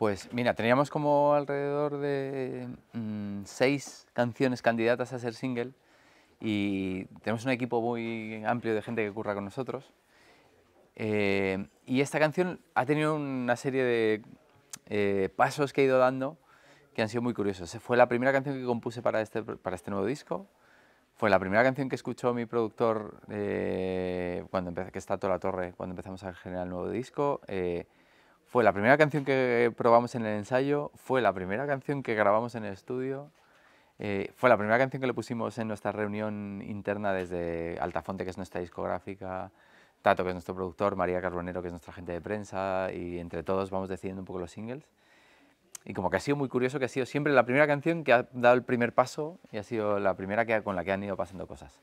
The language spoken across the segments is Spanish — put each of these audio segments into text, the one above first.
Pues mira, teníamos como alrededor de mm, seis canciones candidatas a ser single y tenemos un equipo muy amplio de gente que curra con nosotros. Eh, y esta canción ha tenido una serie de eh, pasos que he ido dando que han sido muy curiosos. Fue la primera canción que compuse para este, para este nuevo disco, fue la primera canción que escuchó mi productor, eh, cuando empecé, que está la Torre, cuando empezamos a generar el nuevo disco. Eh, fue la primera canción que probamos en el ensayo, fue la primera canción que grabamos en el estudio, eh, fue la primera canción que le pusimos en nuestra reunión interna desde Altafonte, que es nuestra discográfica, Tato, que es nuestro productor, María Carbonero, que es nuestra gente de prensa, y entre todos vamos decidiendo un poco los singles. Y como que ha sido muy curioso que ha sido siempre la primera canción que ha dado el primer paso y ha sido la primera que, con la que han ido pasando cosas.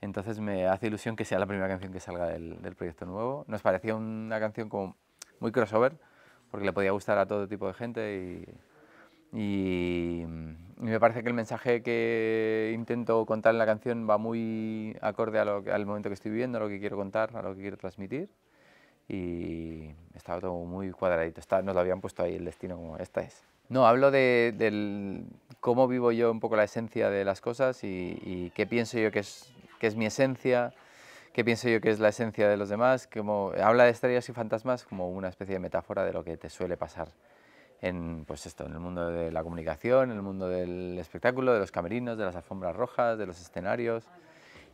Entonces me hace ilusión que sea la primera canción que salga del, del proyecto nuevo. Nos parecía una canción como muy crossover, porque le podía gustar a todo tipo de gente y, me parece que el mensaje que intento contar en la canción va muy acorde a lo, al momento que estoy viviendo, a lo que quiero contar, a lo que quiero transmitir y estaba todo muy cuadradito, Está, nos lo habían puesto ahí el destino como esta es. No, hablo de, cómo vivo yo un poco la esencia de las cosas y, qué pienso yo que es, que es mi esencia, que pienso yo que es la esencia de los demás, como habla de estrellas y fantasmas como una especie de metáfora de lo que te suele pasar en, pues esto, en el mundo de la comunicación, en el mundo del espectáculo, de los camerinos, de las alfombras rojas, de los escenarios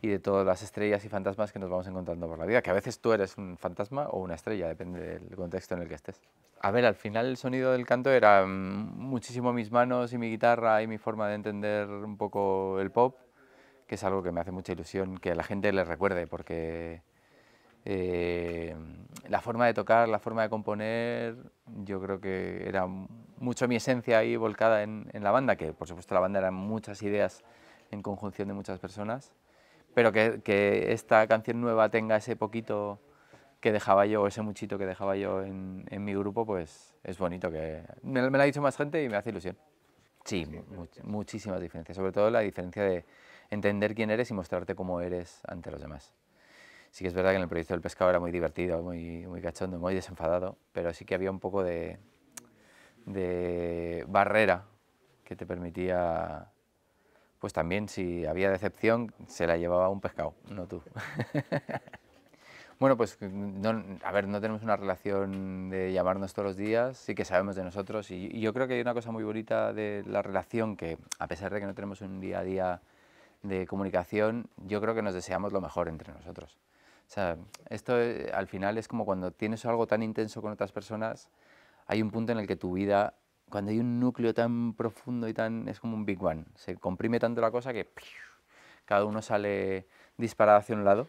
y de todas las estrellas y fantasmas que nos vamos encontrando por la vida, que a veces tú eres un fantasma o una estrella, depende del contexto en el que estés. A ver, al final el sonido del canto era mm, muchísimo mis manos y mi guitarra y mi forma de entender un poco el pop, que es algo que me hace mucha ilusión, que a la gente le recuerde, porque eh, la forma de tocar, la forma de componer, yo creo que era mucho mi esencia ahí volcada en, la banda, que por supuesto la banda eran muchas ideas en conjunción de muchas personas, pero que, que esta canción nueva tenga ese poquito que dejaba yo, ese muchito que dejaba yo en, mi grupo, pues es bonito que... Me, la lo ha dicho más gente y me hace ilusión. Sí, muchísimas diferencias, sobre todo la diferencia de entender quién eres y mostrarte cómo eres ante los demás. Sí que es verdad que en el proyecto del pescado era muy divertido, muy, muy cachondo, muy desenfadado, pero sí que había un poco de, barrera que te permitía, pues también si había decepción, se la llevaba un pescado, no tú. Bueno, pues a ver, no tenemos una relación de llamarnos todos los días, sí que sabemos de nosotros y, y, yo creo que hay una cosa muy bonita de la relación que, a pesar de que no tenemos un día a día de comunicación, yo creo que nos deseamos lo mejor entre nosotros. O sea, esto eh, al final es como cuando tienes algo tan intenso con otras personas, hay un punto en el que tu vida, cuando hay un núcleo tan profundo y tan... es como un Big One, se comprime tanto la cosa que cada uno sale disparado hacia un lado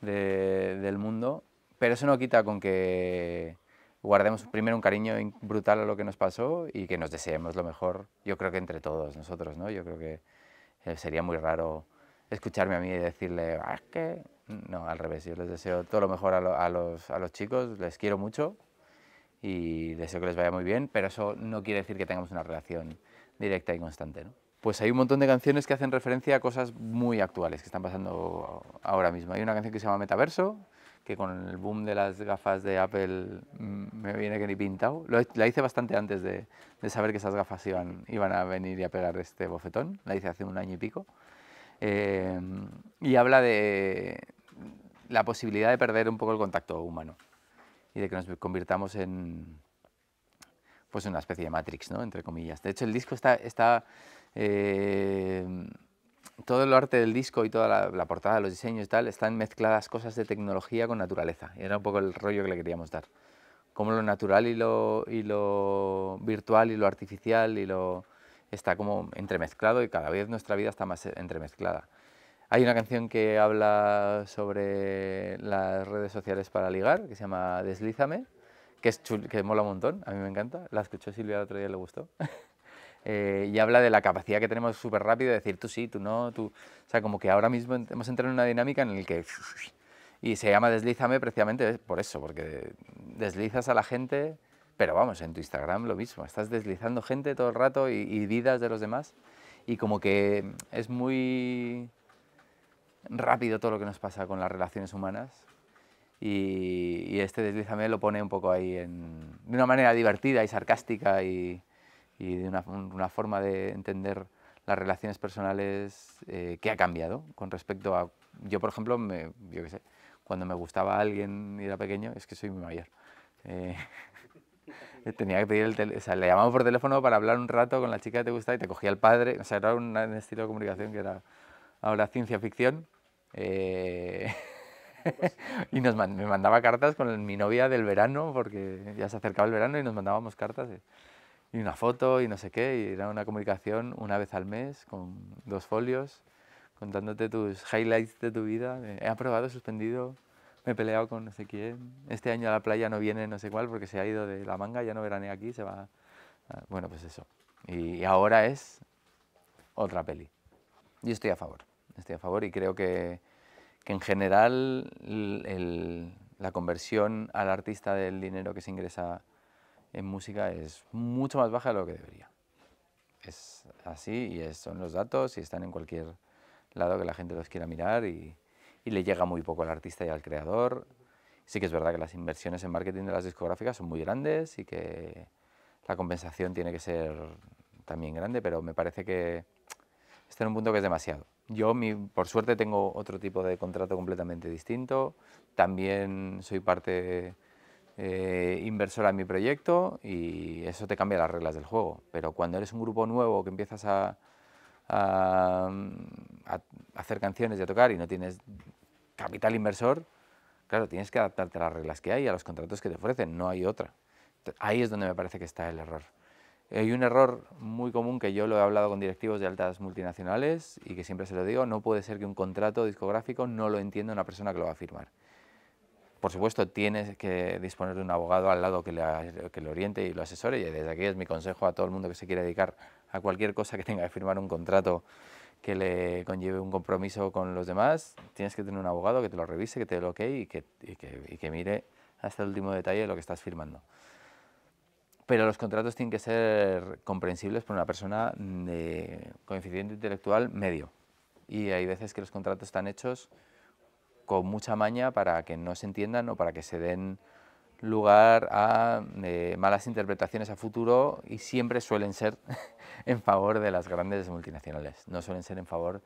del mundo, pero eso no quita con que guardemos primero un cariño brutal a lo que nos pasó y que nos deseemos lo mejor, yo creo que entre todos nosotros, ¿no? Yo creo que eh, sería muy raro escucharme a mí y decirle, ah, es que... No, al revés, yo les deseo todo lo mejor a, a, los, a los chicos, les quiero mucho y deseo que les vaya muy bien, pero eso no quiere decir que tengamos una relación directa y constante. ¿no? Pues hay un montón de canciones que hacen referencia a cosas muy actuales que están pasando ahora mismo. Hay una canción que se llama Metaverso, que con el boom de las gafas de Apple mm, me viene que ni pintado. la hice bastante antes de, saber que esas gafas iban, iban a venir y a pegar este bofetón. La hice hace un año y pico. Eh, y habla de la posibilidad de perder un poco el contacto humano y de que nos convirtamos en pues una especie de Matrix, ¿no? entre comillas. De hecho, el disco está, está eh, todo el arte del disco y toda la, portada, los diseños y tal, están mezcladas cosas de tecnología con naturaleza. Y era un poco el rollo que le queríamos dar. Como lo natural y lo, virtual y lo artificial y lo está como entremezclado y cada vez nuestra vida está más entremezclada. Hay una canción que habla sobre las redes sociales para ligar, que se llama Deslízame, que, es que mola un montón, a mí me encanta. La escuchó Silvia el otro día y le gustó. Eh, y habla de la capacidad que tenemos súper rápido de decir tú sí, tú no, tú... O sea, como que ahora mismo hemos entrado en una dinámica en la que... Y se llama deslízame precisamente por eso, porque deslizas a la gente, pero vamos, en tu Instagram lo mismo, estás deslizando gente todo el rato y, vidas de los demás y como que es muy rápido todo lo que nos pasa con las relaciones humanas y, y este deslízame lo pone un poco ahí en, de una manera divertida y sarcástica y, y de una, forma de entender las relaciones personales eh, que ha cambiado con respecto a... Yo, por ejemplo, me, yo qué sé, cuando me gustaba alguien y era pequeño, es que soy muy mayor. Eh, tenía que pedir el teléfono, o sea, le llamamos por teléfono para hablar un rato con la chica que te gustaba y te cogía el padre, o sea, era un estilo de comunicación que era ahora ciencia ficción. Eh, y nos me mandaba cartas con mi novia del verano, porque ya se acercaba el verano y nos mandábamos cartas y una foto y no sé qué, y era una comunicación una vez al mes con dos folios contándote tus highlights de tu vida. He aprobado, suspendido, me he peleado con no sé quién. Este año a la playa no viene no sé cuál porque se ha ido de la manga, ya no veranea aquí, se va... Bueno, pues eso. Y ahora es otra peli. Yo estoy a favor, estoy a favor y creo que, que en general la conversión al artista del dinero que se ingresa en música es mucho más baja de lo que debería. Es así y son los datos y están en cualquier lado que la gente los quiera mirar y, le llega muy poco al artista y al creador. Sí que es verdad que las inversiones en marketing de las discográficas son muy grandes y que la compensación tiene que ser también grande, pero me parece que está en un punto que es demasiado. Yo, por suerte, tengo otro tipo de contrato completamente distinto. También soy parte eh, inversor inversora en mi proyecto y eso te cambia las reglas del juego. Pero cuando eres un grupo nuevo que empiezas a, a hacer canciones y a tocar y no tienes capital inversor, claro, tienes que adaptarte a las reglas que hay, y a los contratos que te ofrecen, no hay otra. Ahí es donde me parece que está el error. Hay un error muy común que yo lo he hablado con directivos de altas multinacionales y que siempre se lo digo, no puede ser que un contrato discográfico no lo entienda una persona que lo va a firmar. Por supuesto, tienes que disponer de un abogado al lado que le, oriente y lo asesore. Y desde aquí es mi consejo a todo el mundo que se quiera dedicar a cualquier cosa que tenga que firmar un contrato que le conlleve un compromiso con los demás, tienes que tener un abogado que te lo revise, que te dé el ok y que, mire hasta el último detalle lo que estás firmando. Pero los contratos tienen que ser comprensibles por una persona de coeficiente intelectual medio. Y hay veces que los contratos están hechos con mucha maña para que no se entiendan o para que se den lugar a eh, malas interpretaciones a futuro y siempre suelen ser en favor de las grandes multinacionales, no suelen ser en favor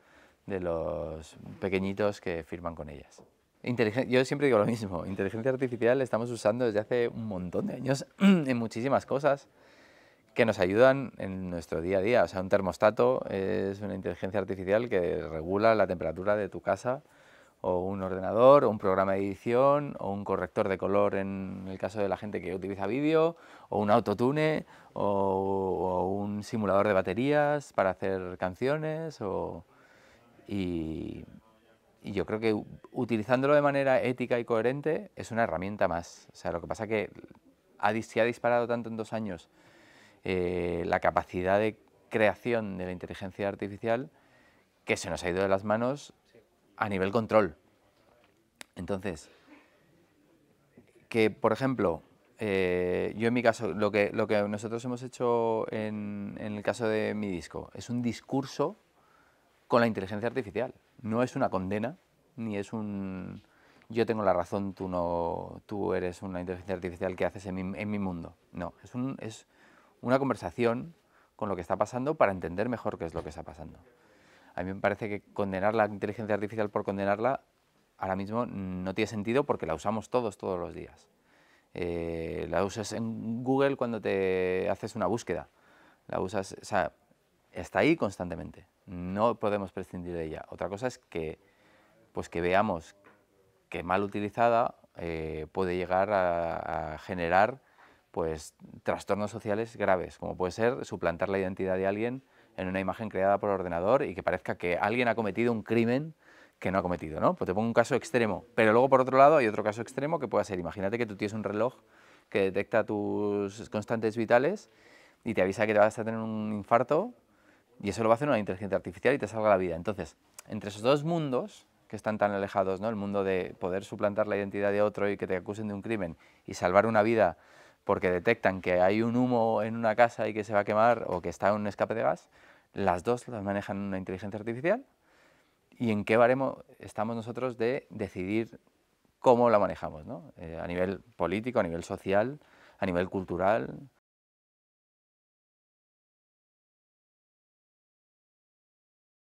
de los pequeñitos que firman con ellas. Yo siempre digo lo mismo, inteligencia artificial la estamos usando desde hace un montón de años en muchísimas cosas que nos ayudan en nuestro día a día. O sea, un termostato es una inteligencia artificial que regula la temperatura de tu casa o un ordenador, o un programa de edición, o un corrector de color en el caso de la gente que utiliza vídeo, o un autotune, o, un simulador de baterías para hacer canciones, o, y, yo creo que utilizándolo de manera ética y coherente es una herramienta más. O sea, lo que pasa es que ha, se ha disparado tanto en dos años eh, la capacidad de creación de la inteligencia artificial que se nos ha ido de las manos a nivel control. Entonces, que por ejemplo, eh, yo en mi caso, lo que, lo que nosotros hemos hecho en, el caso de mi disco es un discurso con la inteligencia artificial. No es una condena, ni es un yo tengo la razón, tú, no, tú eres una inteligencia artificial que haces en mi, en mi mundo. No, es, un, es una conversación con lo que está pasando para entender mejor qué es lo que está pasando a mí me parece que condenar la inteligencia artificial por condenarla ahora mismo no tiene sentido porque la usamos todos, todos los días. Eh, la usas en Google cuando te haces una búsqueda. La usas, o está ahí constantemente. No podemos prescindir de ella. Otra cosa es que, pues que veamos que mal utilizada eh, puede llegar a, a, generar pues, trastornos sociales graves, como puede ser suplantar la identidad de alguien en una imagen creada por ordenador y que parezca que alguien ha cometido un crimen que no ha cometido, ¿no? Pues te pongo un caso extremo, pero luego por otro lado hay otro caso extremo que puede ser, imagínate que tú tienes un reloj que detecta tus constantes vitales y te avisa que te vas a tener un infarto y eso lo va a hacer una inteligencia artificial y te salga la vida. Entonces, entre esos dos mundos que están tan alejados, ¿no? El mundo de poder suplantar la identidad de otro y que te acusen de un crimen y salvar una vida porque detectan que hay un humo en una casa y que se va a quemar o que está un escape de gas, las dos las manejan una inteligencia artificial y en qué baremo estamos nosotros de decidir cómo la manejamos, eh, a nivel político, a nivel social, a nivel cultural,